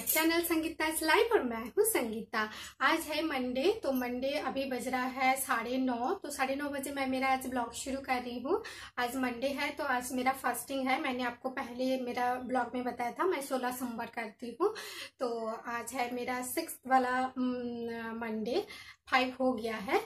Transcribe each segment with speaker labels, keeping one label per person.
Speaker 1: my channel Sangeeta इस live और मैं हूँ संगीता आज है मंडे तो मंडे अभी बज रहा है साढ़े नौ तो साढ़े नौ बजे मैं मेरा आज ब्लॉग शुरू कर रही हूँ आज मंडे है तो आज मेरा फास्टिंग है मैंने आपको पहले मेरा ब्लॉग में बताया था मैं सोलह सोमवार करती हूँ तो आज है मेरा सिक्स वाला मंडे फाइव हो गया है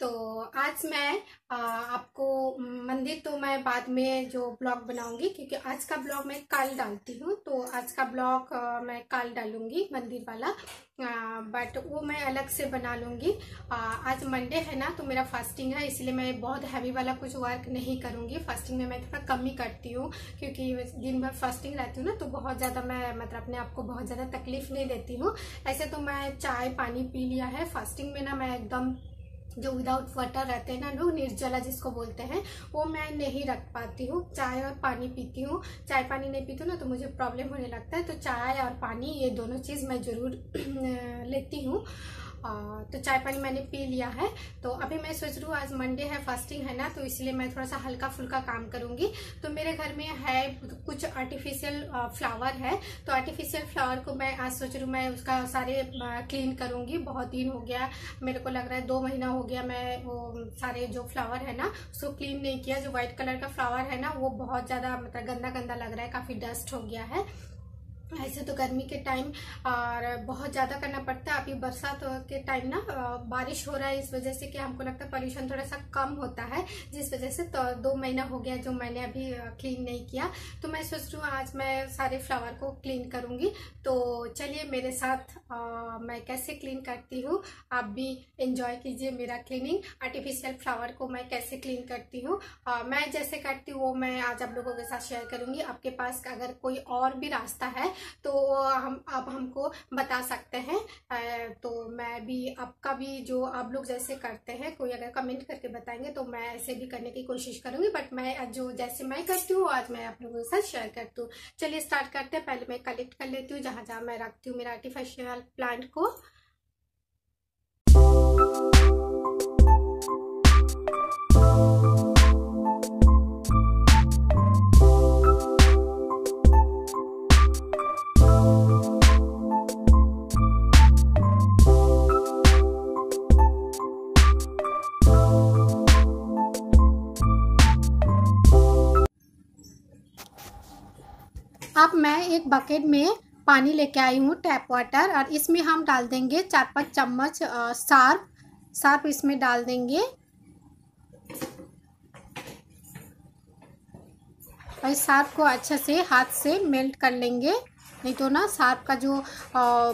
Speaker 1: तो आज मैं आ, आपको मंदिर तो मैं बाद में जो ब्लॉग बनाऊंगी क्योंकि आज का ब्लॉग मैं कल डालती हूँ तो आज का ब्लॉग मैं कल डालूंगी मंदिर वाला आ, बट वो मैं अलग से बना लूँगी आज मंडे है ना तो मेरा फास्टिंग है इसलिए मैं बहुत हैवी वाला कुछ वर्क नहीं करूँगी फास्टिंग में मैं थोड़ा कम ही करती हूँ क्योंकि दिन भर फास्टिंग रहती हूँ ना तो बहुत ज़्यादा मैं मतलब अपने आप को बहुत ज़्यादा तकलीफ नहीं देती हूँ ऐसे तो मैं चाय पानी पी लिया है फास्टिंग में ना मैं एकदम जो विदाउट वाटर रहते हैं ना लोग निर्जला जिसको बोलते हैं वो मैं नहीं रख पाती हूँ चाय और पानी पीती हूँ चाय पानी नहीं पीती हूँ ना तो मुझे प्रॉब्लम होने लगता है तो चाय और पानी ये दोनों चीज़ मैं ज़रूर लेती हूँ तो चाय पानी मैंने पी लिया है तो अभी मैं सोच रही हूँ आज मंडे है फास्टिंग है ना तो इसलिए मैं थोड़ा सा हल्का फुल्का काम करूँगी तो मेरे घर में है कुछ आर्टिफिशियल फ्लावर है तो आर्टिफिशियल फ्लावर को मैं आज सोच रही हूँ मैं उसका सारे क्लीन करूँगी बहुत दिन हो गया मेरे को लग रहा है दो महीना हो गया मैं वो सारे जो फ्लावर है ना उसको क्लीन नहीं किया जो व्हाइट कलर का फ्लावर है ना वो बहुत ज़्यादा मतलब गंदा गंदा लग रहा है काफ़ी डस्ट हो गया है ऐसे तो गर्मी के टाइम और बहुत ज़्यादा करना पड़ता है अभी बरसात के टाइम ना बारिश हो रहा है इस वजह से कि हमको लगता है पॉल्यूशन थोड़ा सा कम होता है जिस वजह से तो दो महीना हो गया जो मैंने अभी क्लीन नहीं किया तो मैं सोच रही हूँ आज मैं सारे फ्लावर को क्लीन करूँगी तो चलिए मेरे साथ आ, मैं कैसे क्लीन करती हूँ आप भी इंजॉय कीजिए मेरा क्लीनिंग आर्टिफिशियल फ्लावर को मैं कैसे क्लीन करती हूँ मैं जैसे करती हूँ वो मैं आज आप लोगों के साथ शेयर करूँगी आपके पास अगर कोई और भी रास्ता है तो हम आप हमको बता सकते हैं तो मैं भी आपका भी जो आप लोग जैसे करते हैं कोई अगर कमेंट करके बताएंगे तो मैं ऐसे भी करने की कोशिश करूंगी बट मैं जो जैसे मैं करती हूँ आज मैं आप लोगों के साथ शेयर करती हूँ चलिए स्टार्ट करते हैं पहले मैं कलेक्ट कर लेती हूँ जहाँ जहाँ मैं रखती हूँ मेरा आर्टिफिशियल प्लांट को अब मैं एक बकेट में पानी लेके आई हूँ टैप वाटर और इसमें हम डाल देंगे चार पाँच चम्मच सार्फ सार्फ इसमें डाल देंगे और इस सार्फ को अच्छे से हाथ से मेल्ट कर लेंगे नहीं तो ना सार्फ का जो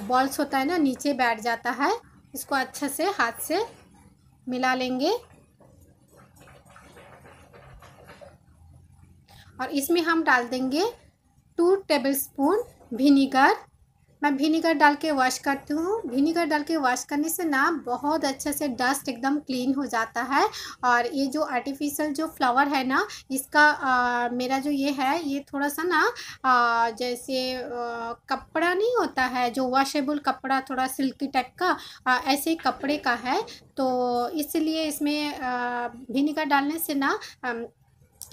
Speaker 1: बॉल्स होता है ना नीचे बैठ जाता है इसको अच्छे से हाथ से मिला लेंगे और इसमें हम डाल देंगे टू टेबलस्पून विनीगर मैं विनीगर डाल के वॉश करती हूँ विनीगर डाल के वॉश करने से ना बहुत अच्छे से डस्ट एकदम क्लीन हो जाता है और ये जो आर्टिफिशियल जो फ्लावर है ना इसका आ, मेरा जो ये है ये थोड़ा सा ना आ, जैसे आ, कपड़ा नहीं होता है जो वॉशेबल कपड़ा थोड़ा सिल्की टाइप का आ, ऐसे कपड़े का है तो इसलिए इसमें विनीगर डालने से ना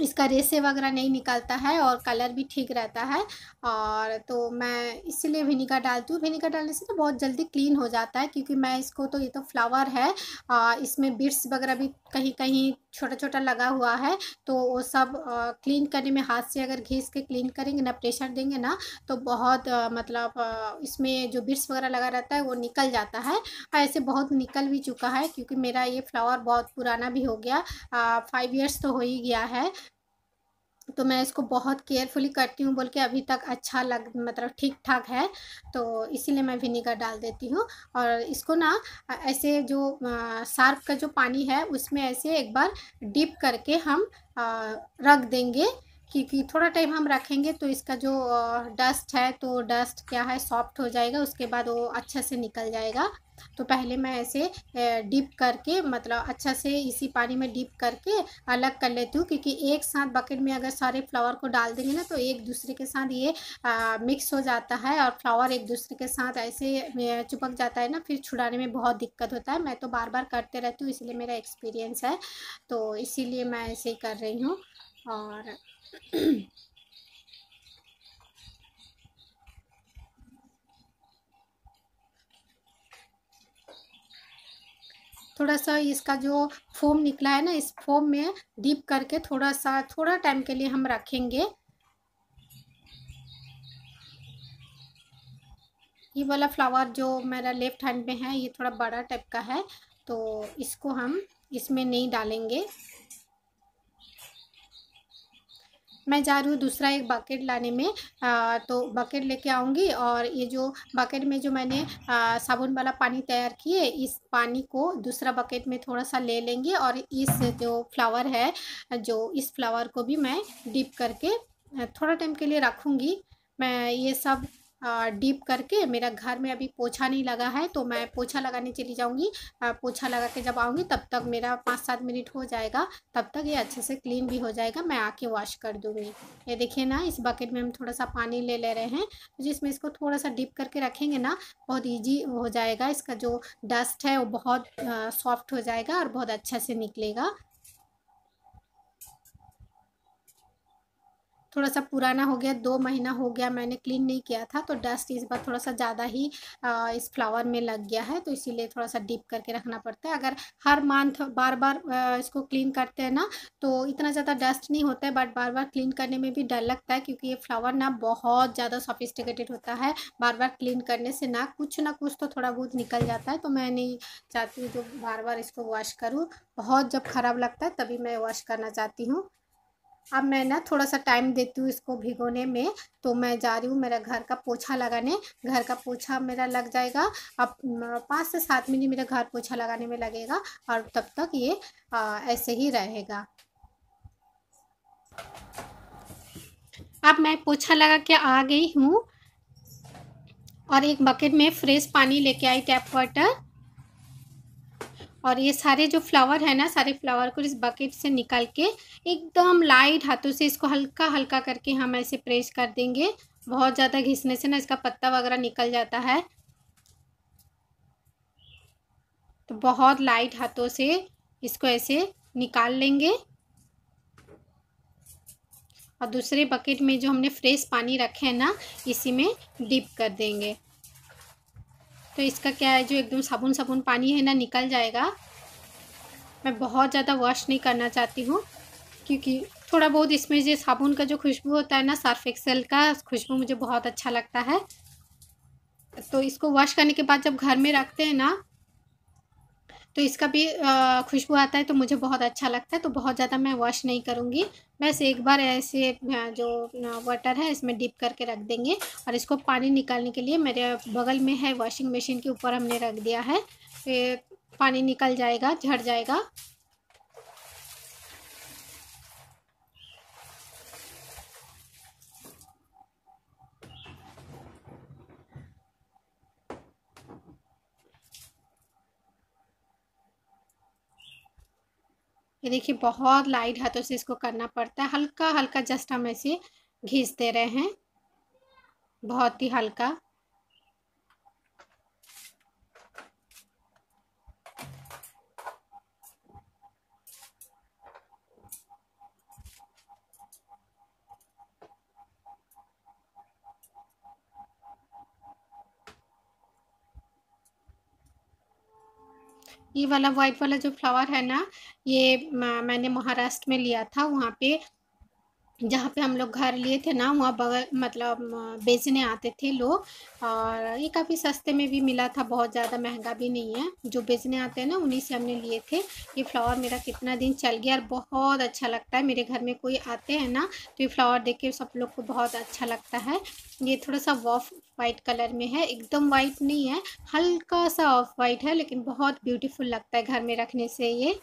Speaker 1: इसका रेसे वगैरह नहीं निकलता है और कलर भी ठीक रहता है और तो मैं इसलिए विनीगर डालती हूँ विनीगर डालने से ना बहुत जल्दी क्लीन हो जाता है क्योंकि मैं इसको तो ये तो फ्लावर है आ, इसमें बिट्स वगैरह भी कहीं कहीं छोटा छोटा लगा हुआ है तो वो सब आ, क्लीन करने में हाथ से अगर घीस के क्लीन करेंगे ना प्रेशर देंगे ना तो बहुत आ, मतलब आ, इसमें जो बिट्स वगैरह लगा रहता है वो निकल जाता है ऐसे बहुत निकल भी चुका है क्योंकि मेरा ये फ्लावर बहुत पुराना भी हो गया फाइव ईयर्स तो हो ही गया है तो मैं इसको बहुत केयरफुली करती हूँ बोल के अभी तक अच्छा लग मतलब ठीक ठाक है तो इसीलिए मैं विनीगर डाल देती हूँ और इसको ना ऐसे जो सार्फ का जो पानी है उसमें ऐसे एक बार डिप करके हम रख देंगे क्योंकि थोड़ा टाइम हम रखेंगे तो इसका जो डस्ट है तो डस्ट क्या है सॉफ्ट हो जाएगा उसके बाद वो अच्छा से निकल जाएगा तो पहले मैं ऐसे डिप करके मतलब अच्छा से इसी पानी में डिप करके अलग कर लेती हूँ क्योंकि एक साथ बकेट में अगर सारे फ्लावर को डाल देंगे ना तो एक दूसरे के साथ ये आ, मिक्स हो जाता है और फ्लावर एक दूसरे के साथ ऐसे चिपक जाता है ना फिर छुड़ाने में बहुत दिक्कत होता है मैं तो बार बार करते रहती हूँ इसलिए मेरा एक्सपीरियंस है तो इसीलिए मैं ऐसे ही कर रही हूँ और थोड़ा सा इसका जो फोम निकला है ना इस फोम में डीप करके थोड़ा सा थोड़ा टाइम के लिए हम रखेंगे ये वाला फ्लावर जो मेरा लेफ्ट हैंड में है ये थोड़ा बड़ा टाइप का है तो इसको हम इसमें नहीं डालेंगे मैं जा रही हूँ दूसरा एक बकेट लाने में आ, तो बकेट लेके आऊँगी और ये जो बकेट में जो मैंने साबुन वाला पानी तैयार किए इस पानी को दूसरा बकेट में थोड़ा सा ले लेंगे और इस जो फ्लावर है जो इस फ्लावर को भी मैं डिप करके थोड़ा टाइम के लिए रखूँगी मैं ये सब डीप करके मेरा घर में अभी पोछा नहीं लगा है तो मैं पोछा लगाने चली जाऊँगी पोछा लगा के जब आऊँगी तब तक मेरा पाँच सात मिनट हो जाएगा तब तक ये अच्छे से क्लीन भी हो जाएगा मैं आके वॉश कर दूंगी ये देखिए ना इस बकेट में हम थोड़ा सा पानी ले ले रहे हैं तो जिसमें इसको थोड़ा सा डीप करके रखेंगे ना बहुत ईजी हो जाएगा इसका जो डस्ट है वो बहुत सॉफ्ट हो जाएगा और बहुत अच्छा से निकलेगा थोड़ा सा पुराना हो गया दो महीना हो गया मैंने क्लीन नहीं किया था तो डस्ट इस बार थोड़ा सा ज़्यादा ही आ, इस फ्लावर में लग गया है तो इसीलिए थोड़ा सा डीप करके रखना पड़ता है अगर हर मंथ बार बार आ, इसको क्लीन करते हैं ना तो इतना ज़्यादा डस्ट नहीं होता है बट बार बार क्लीन करने में भी डर लगता है क्योंकि ये फ्लावर ना बहुत ज़्यादा सोफिस्टिकेटेड होता है बार बार क्लीन करने से ना कुछ ना कुछ तो थोड़ा बहुत निकल जाता है तो मैं नहीं चाहती जो बार बार इसको वॉश करूँ बहुत जब ख़राब लगता है तभी मैं वॉश करना चाहती हूँ अब मैं ना थोड़ा सा टाइम देती हूँ इसको भिगोने में तो मैं जा रही हूँ मेरा घर का पोछा लगाने घर का पोछा मेरा लग जाएगा अब पाँच से सात मिनट मेरा घर पोछा लगाने में लगेगा और तब तक ये आ, ऐसे ही रहेगा अब मैं पोछा लगा के आ गई हूँ और एक बकेट में फ्रेश पानी लेके आई टैप वाटर और ये सारे जो फ्लावर है ना सारे फ्लावर को इस बकेट से निकाल के एकदम लाइट हाथों से इसको हल्का हल्का करके हम ऐसे प्रेस कर देंगे बहुत ज़्यादा घिसने से ना इसका पत्ता वगैरह निकल जाता है तो बहुत लाइट हाथों से इसको ऐसे निकाल लेंगे और दूसरे बकेट में जो हमने फ्रेश पानी रखे हैं ना इसी में डिप कर देंगे तो इसका क्या है जो एकदम साबुन साबुन पानी है ना निकल जाएगा मैं बहुत ज़्यादा वॉश नहीं करना चाहती हूँ क्योंकि थोड़ा बहुत इसमें जो साबुन का जो खुशबू होता है ना सर्फ एक्सेल का खुशबू मुझे बहुत अच्छा लगता है तो इसको वॉश करने के बाद जब घर में रखते हैं ना तो इसका भी खुशबू आता है तो मुझे बहुत अच्छा लगता है तो बहुत ज़्यादा मैं वॉश नहीं करूँगी बस एक बार ऐसे जो वाटर है इसमें डिप करके रख देंगे और इसको पानी निकालने के लिए मेरे बगल में है वॉशिंग मशीन के ऊपर हमने रख दिया है फिर पानी निकल जाएगा झड़ जाएगा ये देखिए बहुत लाइट हाथों से इसको करना पड़ता है हल्का हल्का जस्ट हम ऐसे घिसते दे रहे हैं बहुत ही हल्का ये वाला वाइट वाला जो फ्लावर है ना ये मैंने महाराष्ट्र में लिया था वहाँ पे जहाँ पे हम लोग घर लिए थे ना वहाँ बगल मतलब बेचने आते थे लोग और ये काफ़ी सस्ते में भी मिला था बहुत ज़्यादा महंगा भी नहीं है जो बेचने आते हैं ना उन्हीं से हमने लिए थे ये फ्लावर मेरा कितना दिन चल गया और बहुत अच्छा लगता है मेरे घर में कोई आते हैं ना तो ये फ्लावर देख के सब लोग को बहुत अच्छा लगता है ये थोड़ा सा वॉफ वाइट कलर में है एकदम वाइट नहीं है हल्का सा ऑफ वाइट है लेकिन बहुत ब्यूटीफुल लगता है घर में रखने से ये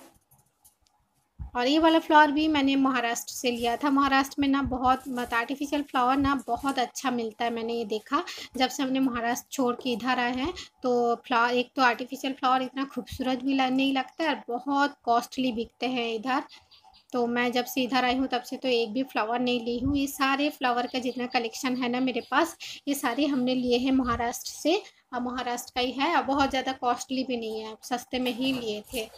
Speaker 1: और ये वाला फ्लावर भी मैंने महाराष्ट्र से लिया था महाराष्ट्र में ना बहुत मत आर्टिफिशियल फ्लावर ना बहुत अच्छा मिलता है मैंने ये देखा जब से हमने महाराष्ट्र छोड़ के इधर आए हैं तो फ्लावर एक तो आर्टिफिशियल फ्लावर इतना खूबसूरत भी नहीं लगता है और बहुत कॉस्टली बिकते हैं इधर तो मैं जब से इधर आई हूँ तब से तो एक भी फ्लावर नहीं ली हूँ ये सारे फ्लावर का जितना कलेक्शन है ना मेरे पास ये सारे हमने लिए हैं महाराष्ट्र से और महाराष्ट्र का ही है और बहुत ज़्यादा कॉस्टली भी नहीं है सस्ते में ही लिए थे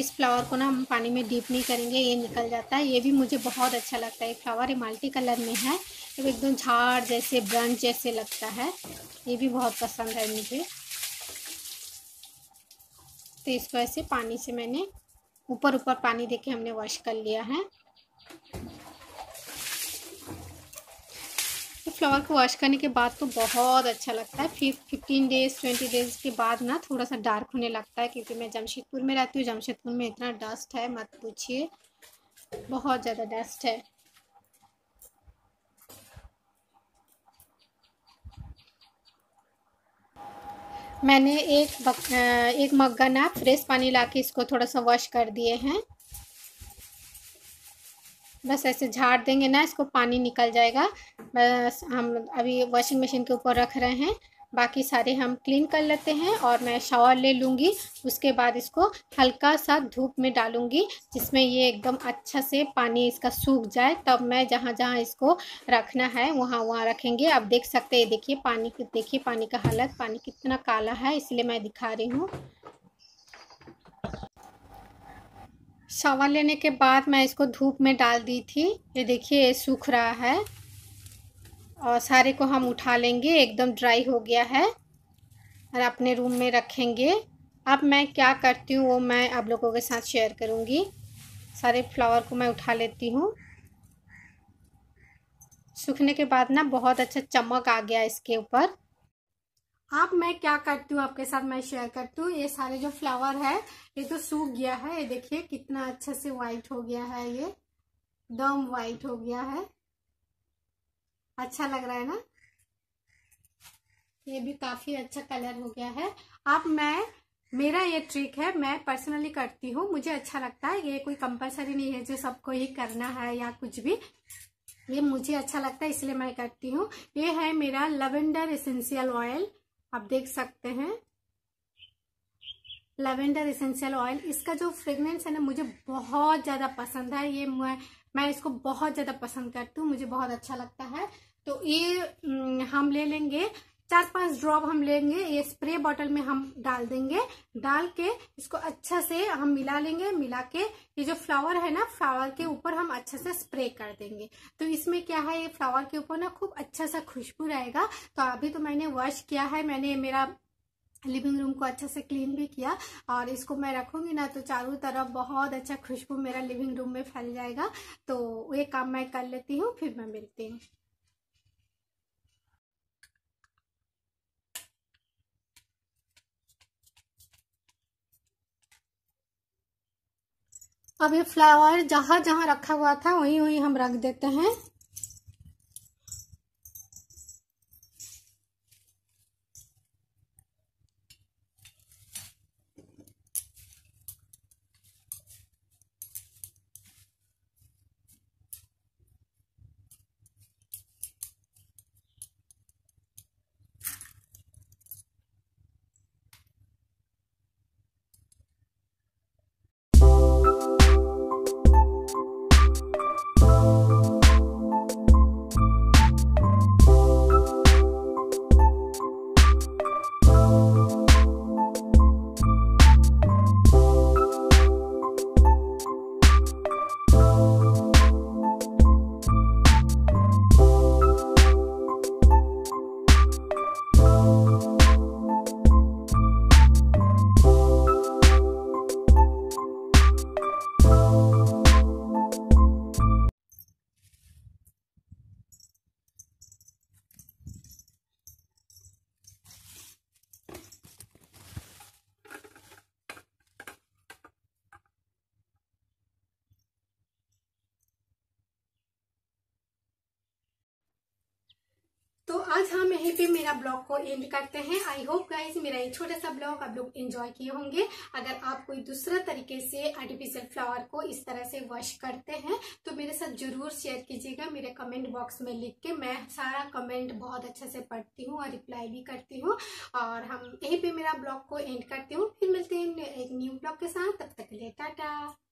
Speaker 1: इस फ्लावर को ना हम पानी में डीप नहीं करेंगे ये निकल जाता है ये भी मुझे बहुत अच्छा लगता है ये फ्लावर ये मल्टी कलर में है तो एकदम झाड़ जैसे ब्रंच जैसे लगता है ये भी बहुत पसंद है मुझे तो इस वजह से पानी से मैंने ऊपर ऊपर पानी देके हमने वॉश कर लिया है तो फ्लावर को वॉश करने के बाद तो बहुत अच्छा लगता है fif fifteen days twenty days के बाद ना थोड़ा सा डार्क होने लगता है क्योंकि मैं जमशेदपुर में रहती हूँ जमशेदपुर में इतना डस्ट है मत पूछिए बहुत ज़्यादा डस्ट है मैंने एक बक, एक मग्गा ना फ्रेश पानी ला इसको थोड़ा सा वॉश कर दिए हैं बस ऐसे झाड़ देंगे ना इसको पानी निकल जाएगा बस हम अभी वॉशिंग मशीन के ऊपर रख रहे हैं बाकी सारे हम क्लीन कर लेते हैं और मैं शावर ले लूँगी उसके बाद इसको हल्का सा धूप में डालूँगी जिसमें ये एकदम अच्छा से पानी इसका सूख जाए तब मैं जहाँ जहाँ इसको रखना है वहाँ वहाँ रखेंगे आप देख सकते हैं देखिए पानी देखिए पानी का हालत पानी कितना काला है इसलिए मैं दिखा रही हूँ शावर लेने के बाद मैं इसको धूप में डाल दी थी ये देखिए सूख रहा है और सारे को हम उठा लेंगे एकदम ड्राई हो गया है और अपने रूम में रखेंगे अब मैं क्या करती हूँ वो मैं आप लोगों के साथ शेयर करूँगी सारे फ्लावर को मैं उठा लेती हूँ सूखने के बाद ना बहुत अच्छा चमक आ गया इसके ऊपर अब मैं क्या करती हूँ आपके साथ मैं शेयर करती हूँ ये सारे जो फ्लावर है ये तो सूख गया है ये देखिए कितना अच्छे से वाइट हो गया है ये दम वाइट हो गया है अच्छा लग रहा है ना ये भी काफी अच्छा कलर हो गया है अब मैं मेरा ये ट्रिक है मैं पर्सनली करती हूँ मुझे अच्छा लगता है ये कोई कंपलसरी नहीं है जो सबको ही करना है या कुछ भी ये मुझे अच्छा लगता है इसलिए मैं करती हूँ ये है मेरा लवेंडर एसेंशियल ऑयल आप देख सकते हैं लेवेंडर एसेंशियल ऑयल इसका जो फ्रेगनेंस है ना मुझे बहुत ज़्यादा पसंद है ये मैं मैं इसको बहुत ज़्यादा पसंद करती हूँ मुझे बहुत अच्छा लगता है तो ये हम ले लेंगे चार पांच ड्रॉप हम लेंगे ये स्प्रे बॉटल में हम डाल देंगे डाल के इसको अच्छा से हम मिला लेंगे मिला के ये जो फ्लावर है ना फ्लावर के ऊपर हम अच्छा से स्प्रे कर देंगे तो इसमें क्या है ये फ्लावर के ऊपर ना खूब अच्छा सा खुशबू रहेगा तो अभी तो मैंने वॉश किया है मैंने मेरा लिविंग रूम को अच्छा से क्लीन भी किया और इसको मैं रखूंगी ना तो चारों तरफ बहुत अच्छा खुशबू मेरा लिविंग रूम में फैल जाएगा तो ये काम मैं कर लेती हूँ फिर मैं मिलती हूँ अब ये फ्लावर जहाँ जहाँ रखा हुआ था वहीं वहीं हम रख देते हैं तो आज हम यहीं पे मेरा ब्लॉग को एंड करते हैं आई होप गाइज मेरा ये छोटा सा ब्लॉग आप लोग एंजॉय किए होंगे अगर आप कोई दूसरा तरीके से आर्टिफिशियल फ्लावर को इस तरह से वॉश करते हैं तो मेरे साथ जरूर शेयर कीजिएगा मेरे कमेंट बॉक्स में लिख के मैं सारा कमेंट बहुत अच्छे से पढ़ती हूँ और रिप्लाई भी करती हूँ और हम यहीं पर मेरा ब्लॉग को एंड करती हूँ फिर मिलते हैं एक न्यू ब्लॉग के साथ तब तक के टा टाटा